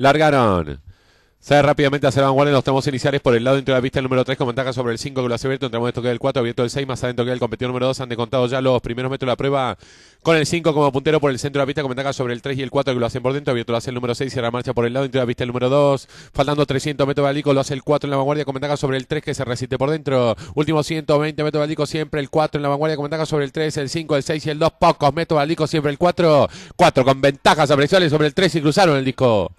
Largaron. Sale rápidamente hacer vanguardia los tramos iniciales por el lado dentro de la pista el número 3 con ventaja sobre el 5 que lo hace abierto. Entramos de toque del 4, abierto el 6, más adentro que el competidor número 2. Han descontado ya los primeros metros de la prueba con el 5 como puntero por el centro de la pista con ventaja sobre el 3 y el 4 que lo hacen por dentro. Abierto lo hace el número 6, cierra marcha por el lado dentro de la pista el número 2. Faltando 300 metros de lo hace el 4 en la vanguardia con ventaja sobre el 3 que se resiste por dentro. Último 120 metros de siempre el 4 en la vanguardia con ventaja sobre el 3, el 5, el 6 y el 2. Pocos metros de siempre el 4. 4 con ventajas sobre sobre el 3 y cruzaron el disco.